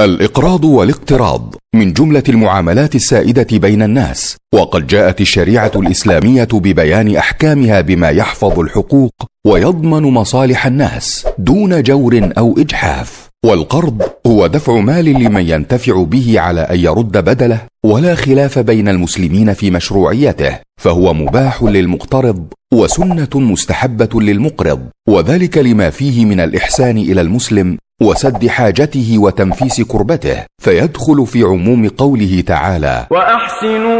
الاقراض والاقتراض من جمله المعاملات السائده بين الناس وقد جاءت الشريعه الاسلاميه ببيان احكامها بما يحفظ الحقوق ويضمن مصالح الناس دون جور او اجحاف والقرض هو دفع مال لمن ينتفع به على ان يرد بدله ولا خلاف بين المسلمين في مشروعيته فهو مباح للمقترض وسنه مستحبه للمقرض وذلك لما فيه من الاحسان الى المسلم وسد حاجته وتنفيس كربته فيدخل في عموم قوله تعالى واحسنوا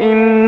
إن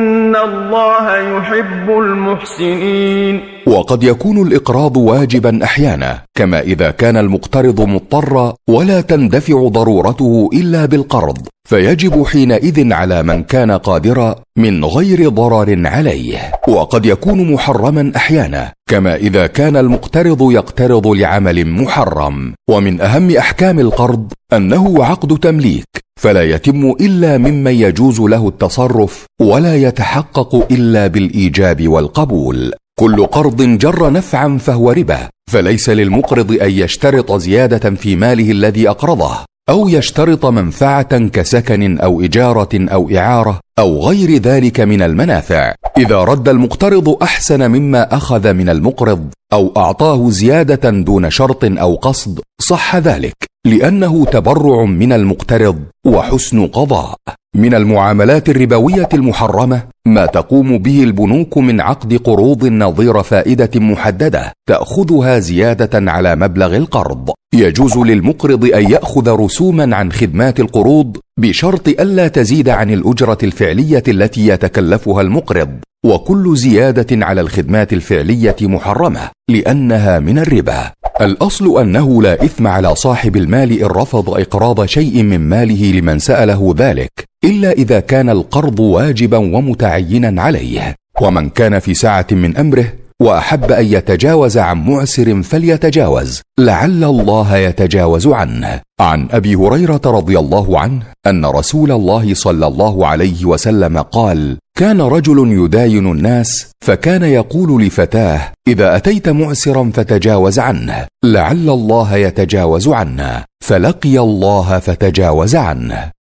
الله يحب المحسنين وقد يكون الإقراض واجبا أحيانا كما إذا كان المقترض مضطرا ولا تندفع ضرورته إلا بالقرض فيجب حينئذ على من كان قادرا من غير ضرر عليه وقد يكون محرما احيانا كما اذا كان المقترض يقترض لعمل محرم ومن اهم احكام القرض انه عقد تمليك فلا يتم الا ممن يجوز له التصرف ولا يتحقق الا بالايجاب والقبول كل قرض جر نفعا فهو ربا فليس للمقرض ان يشترط زياده في ماله الذي اقرضه او يشترط منفعه كسكن او اجاره او اعاره او غير ذلك من المنافع اذا رد المقترض احسن مما اخذ من المقرض او اعطاه زياده دون شرط او قصد صح ذلك لانه تبرع من المقترض وحسن قضاء من المعاملات الربويه المحرمه ما تقوم به البنوك من عقد قروض نظير فائده محدده تاخذها زياده على مبلغ القرض يجوز للمقرض ان ياخذ رسوما عن خدمات القروض بشرط الا تزيد عن الاجره الفعليه التي يتكلفها المقرض وكل زياده على الخدمات الفعليه محرمه لانها من الربا الاصل انه لا اثم على صاحب المال ان رفض اقراض شيء من ماله لمن ساله ذلك الا اذا كان القرض واجبا ومتعينا عليه ومن كان في ساعه من امره واحب ان يتجاوز عن معسر فليتجاوز لعل الله يتجاوز عنه عن ابي هريره رضي الله عنه ان رسول الله صلى الله عليه وسلم قال كان رجل يداين الناس فكان يقول لفتاه اذا اتيت معسرا فتجاوز عنه لعل الله يتجاوز عنه فلقي الله فتجاوز عنه